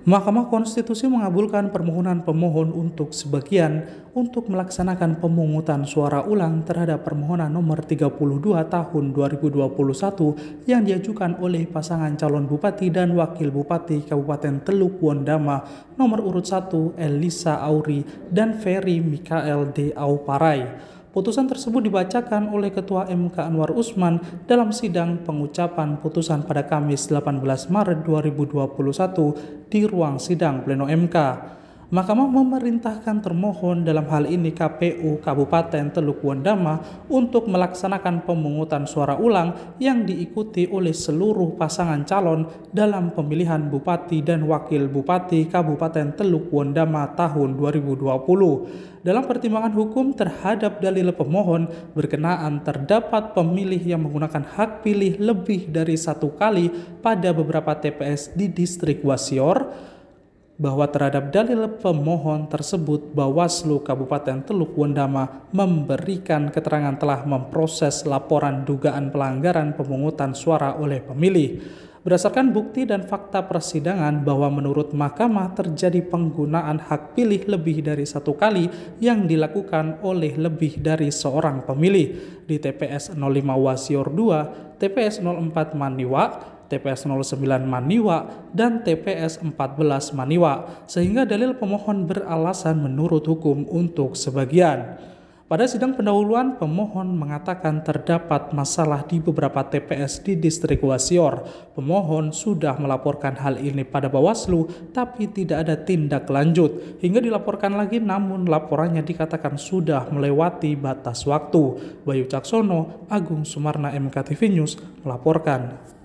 Mahkamah Konstitusi mengabulkan permohonan pemohon untuk sebagian untuk melaksanakan pemungutan suara ulang terhadap permohonan nomor 32 tahun 2021 yang diajukan oleh pasangan calon bupati dan wakil bupati Kabupaten Teluk Wondama nomor urut 1 Elisa Auri dan Ferry Mikael D. Auparai. Putusan tersebut dibacakan oleh Ketua MK Anwar Usman dalam sidang pengucapan putusan pada Kamis 18 Maret 2021 di ruang sidang Pleno MK. Mahkamah memerintahkan termohon dalam hal ini KPU Kabupaten Teluk Wondama untuk melaksanakan pemungutan suara ulang yang diikuti oleh seluruh pasangan calon dalam pemilihan Bupati dan Wakil Bupati Kabupaten Teluk Wondama tahun 2020. Dalam pertimbangan hukum terhadap dalil pemohon berkenaan terdapat pemilih yang menggunakan hak pilih lebih dari satu kali pada beberapa TPS di distrik Wasior, bahwa terhadap dalil pemohon tersebut Bawaslu Kabupaten Teluk Wendama memberikan keterangan telah memproses laporan dugaan pelanggaran pemungutan suara oleh pemilih. Berdasarkan bukti dan fakta persidangan bahwa menurut mahkamah terjadi penggunaan hak pilih lebih dari satu kali yang dilakukan oleh lebih dari seorang pemilih di TPS 05 Wasior 2, TPS 04 Maniwa, TPS 09 Maniwa, dan TPS 14 Maniwa, sehingga dalil pemohon beralasan menurut hukum untuk sebagian. Pada sidang pendahuluan, pemohon mengatakan terdapat masalah di beberapa TPS di distrik Wasior. Pemohon sudah melaporkan hal ini pada Bawaslu, tapi tidak ada tindak lanjut. Hingga dilaporkan lagi, namun laporannya dikatakan sudah melewati batas waktu. Bayu Caksono, Agung Sumarna MKTV News melaporkan.